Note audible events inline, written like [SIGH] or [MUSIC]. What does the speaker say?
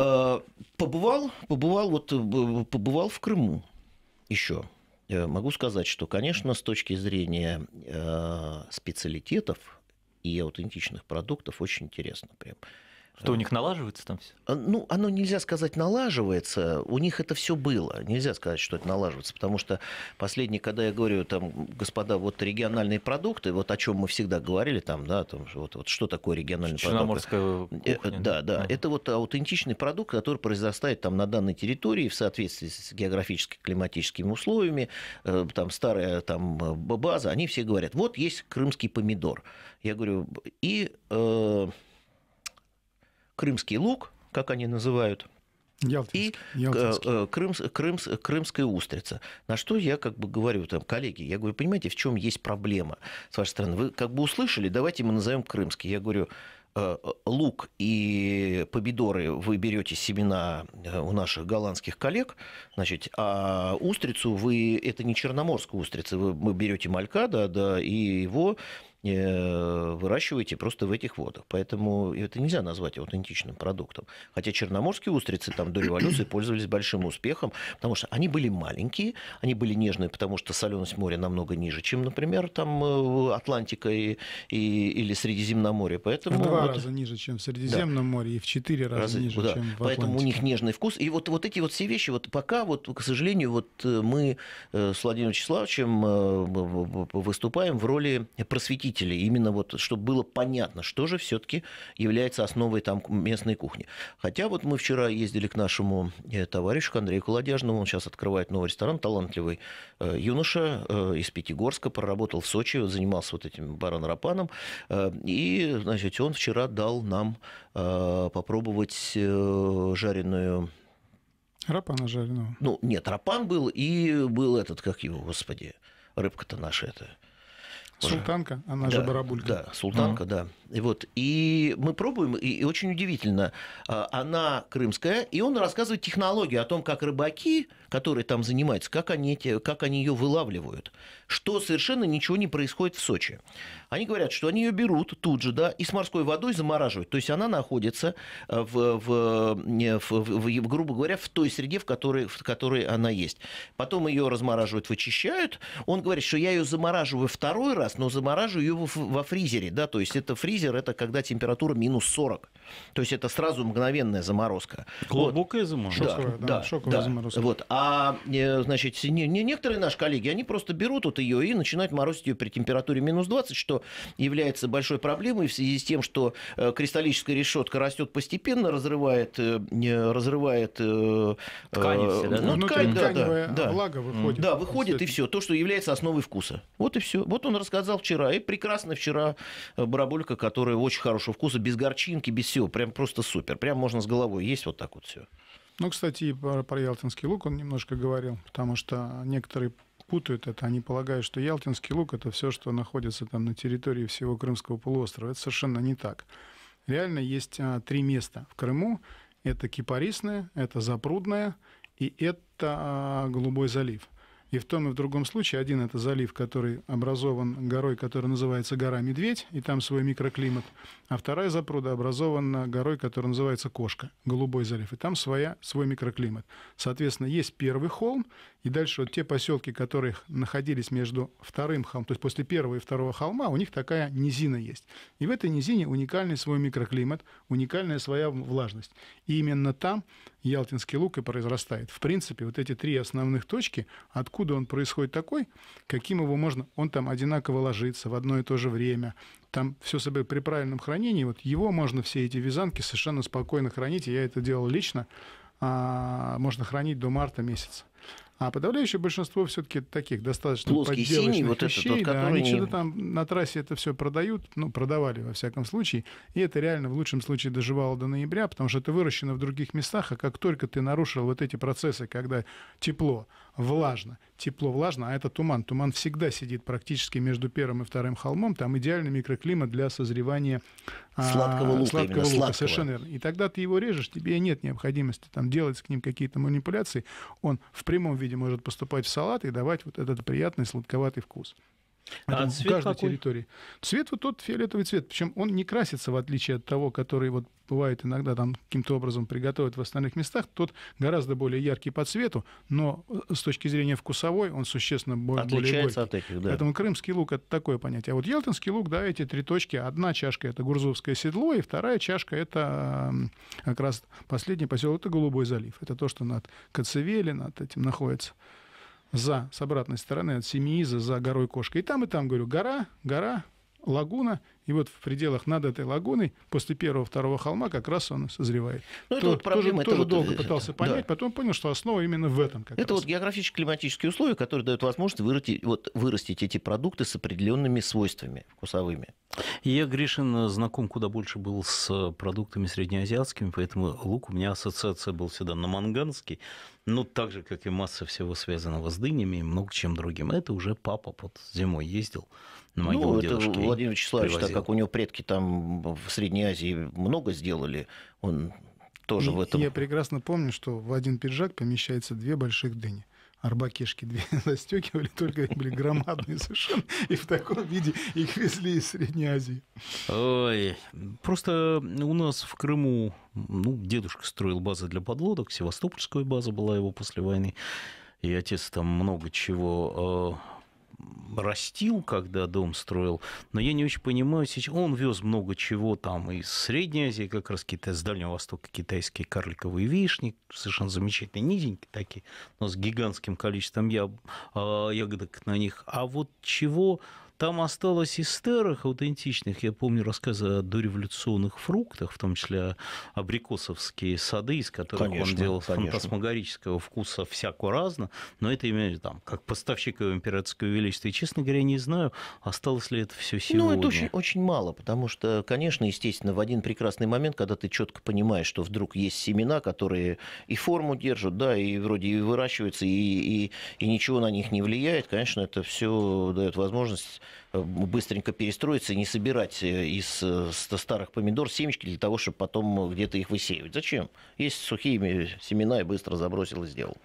А, побывал, побывал, вот э, побывал в Крыму еще. Могу сказать, что, конечно, с точки зрения э, специалитетов и аутентичных продуктов очень интересно прям. Что у них налаживается там все? А, ну, оно нельзя сказать налаживается. У них это все было. Нельзя сказать, что это налаживается. Потому что последний, когда я говорю, там, господа, вот региональные продукты, вот о чем мы всегда говорили, там, да, там, вот, вот что такое региональный продукт. Э, э, кухня, да, да, Это вот аутентичный продукт, который произрастает там на данной территории в соответствии с географическими климатическими условиями. Э, там старая там, база, они все говорят, вот есть крымский помидор. Я говорю, и... Э, Крымский лук, как они называют, Ялтинск, и э, Ялтинский. Э, Крымс, Крымс, крымская устрица. На что я как бы говорю там, коллеги, я говорю, понимаете, в чем есть проблема с вашей стороны? Вы как бы услышали, давайте мы назовем крымский. Я говорю, э, лук и помидоры вы берете семена у наших голландских коллег, значит, а устрицу вы, это не черноморская устрица, вы берете малька, да, да, и его Э, выращиваете просто в этих водах. Поэтому это нельзя назвать аутентичным продуктом. Хотя черноморские устрицы там до революции [CLEARS THROAT] пользовались большим успехом, потому что они были маленькие, они были нежные, потому что соленость моря намного ниже, чем, например, там э, Атлантика и, и, или Средиземноморье. Поэтому в два вот... раза ниже, чем в Средиземном да. море, и в четыре раза, раза ниже, да. чем в Атлантике. Поэтому у них нежный вкус. И вот, вот эти вот все вещи, вот пока, вот, к сожалению, вот э, мы с Владимиром Вячеславовичем выступаем в роли просветителя посетителей, именно вот, чтобы было понятно, что же все-таки является основой там местной кухни. Хотя вот мы вчера ездили к нашему э, товарищу, к Андрею Колодяжному, он сейчас открывает новый ресторан, талантливый э, юноша э, из Пятигорска, проработал в Сочи, занимался вот этим баран рапаном и, значит, он вчера дал нам попробовать жареную Рапана жареного. Ну, нет, рапан был, и был этот, как его, господи, рыбка-то наша это. Султанка, она да, же барабулька. Да, султанка, uh-huh. да. И вот, и мы пробуем, и, и очень удивительно, а, она крымская, и он рассказывает технологию о том, как рыбаки, которые там занимаются, как они, как они ее вылавливают, что совершенно ничего не происходит в Сочи. Они говорят, что они ее берут тут же, да, и с морской водой замораживают. То есть она находится, э, в, в, в, в, в грубо говоря, в той среде, в которой, в которой она есть. Потом ее размораживают, вычищают. Он говорит, что я ее замораживаю второй раз, сейчас, но замораживаю ее во фризере, да, то есть это фризер, это когда температура минус 40, то есть это сразу мгновенная заморозка. Глубокая вот. заморозка. Шоковая, да, да, шоковая да. заморозка. Вот. А, э, значит, не, не, некоторые наши коллеги, они просто берут вот ее и начинают морозить ее при температуре минус 20, что является большой проблемой в связи с тем, что э, кристаллическая решетка растет постепенно, разрывает, э, разрывает ткани Ну, ткань, да, да, да. влага выходит. Да, выходит, и все. То, что является основой вкуса. Вот и все. Вот он рассказал сказал вчера, и прекрасно вчера э, барабулька, которая очень хорошего вкуса, без горчинки, без всего, прям просто супер, прям можно с головой есть вот так вот все. Ну, кстати, про, про ялтинский лук он немножко говорил, потому что некоторые путают это, они полагают, что ялтинский лук это все, что находится там на территории всего Крымского полуострова. Это совершенно не так. Реально есть а, три места в Крыму. Это Кипарисное, это Запрудное и это а, Голубой залив. И в том и в другом случае один это залив, который образован горой, которая называется гора Медведь, и там свой микроклимат, а вторая запруда образована горой, которая называется Кошка, голубой залив, и там своя, свой микроклимат. Соответственно, есть первый холм, и дальше вот те поселки, которые находились между вторым холмом, то есть после первого и второго холма, у них такая низина есть. И в этой низине уникальный свой микроклимат, уникальная своя влажность. И именно там Ялтинский лук и произрастает. В принципе, вот эти три основных точки, откуда откуда он происходит такой, каким его можно... Он там одинаково ложится в одно и то же время, там все собой при правильном хранении, вот его можно все эти вязанки совершенно спокойно хранить, и я это делал лично, а, можно хранить до марта месяца. А подавляющее большинство все-таки таких достаточно Плоский подделочных синий, вот вещей, этот, вот, да, они что-то там на трассе это все продают, ну, продавали во всяком случае, и это реально в лучшем случае доживало до ноября, потому что это выращено в других местах, а как только ты нарушил вот эти процессы, когда тепло, влажно, тепло, влажно, а это туман. Туман всегда сидит практически между первым и вторым холмом, там идеальный микроклимат для созревания а, сладкого лука. Сладкого лука сладкого. совершенно верно. И тогда ты его режешь, тебе нет необходимости там делать с ним какие-то манипуляции, он в прямом виде виде может поступать в салат и давать вот этот приятный сладковатый вкус. Это а в цвет каждой какой? территории. Цвет вот тот фиолетовый цвет. Причем он не красится, в отличие от того, который вот бывает иногда там каким-то образом приготовят в остальных местах. Тот гораздо более яркий по цвету, но э, с точки зрения вкусовой он существенно более Отличается более горький. от этих, да. Поэтому крымский лук – это такое понятие. А вот ялтинский лук, да, эти три точки. Одна чашка – это гурзовское седло, и вторая чашка – это как раз последний поселок – это Голубой залив. Это то, что над Коцевели, над этим находится за, с обратной стороны от Семииза, за горой Кошка. И там, и там, говорю, гора, гора, лагуна и вот в пределах над этой лагуной после первого-второго холма как раз он созревает. Ну, это То, вот проблема, тоже, это тоже вот, долго это, пытался это, понять, да. потом понял, что основа именно в этом. Как это раз. вот географически-климатические условия, которые дают возможность вырастить, вот, вырастить эти продукты с определенными свойствами вкусовыми. Я, Гришин, знаком куда больше был с продуктами среднеазиатскими, поэтому лук у меня ассоциация был всегда на манганский, но так же, как и масса всего связанного с дынями и много чем другим. Это уже папа под зимой ездил на могилу ну, это Владимир Вячеславович так как у него предки там в Средней Азии много сделали, он тоже и, в этом... Я прекрасно помню, что в один пиджак помещается две больших дыни. Арбакешки две [LAUGHS] застегивали, только они были громадные совершенно. И в таком виде их везли из Средней Азии. Ой, просто у нас в Крыму, ну, дедушка строил базы для подлодок, Севастопольская база была его после войны. И отец там много чего э, растил, когда дом строил, но я не очень понимаю, сейчас он вез много чего там из Средней Азии, как раз Китай, с Дальнего Востока китайские карликовые вишни, совершенно замечательные, низенькие такие, но с гигантским количеством я а, ягодок на них. А вот чего там осталось из старых, аутентичных, я помню рассказы о дореволюционных фруктах, в том числе абрикосовские сады, из которых конечно, он делал конечно. фантасмагорического вкуса всяко разно, но это имею там, как поставщик его императорского величества. И, честно говоря, не знаю, осталось ли это все сегодня. Ну, это очень, очень мало, потому что, конечно, естественно, в один прекрасный момент, когда ты четко понимаешь, что вдруг есть семена, которые и форму держат, да, и вроде и выращиваются, и, и, и ничего на них не влияет, конечно, это все дает возможность Э, быстренько перестроиться и не собирать э, из э, старых помидор семечки для того, чтобы потом где-то их высеивать. Зачем? Есть сухие семена, и быстро забросил и сделал.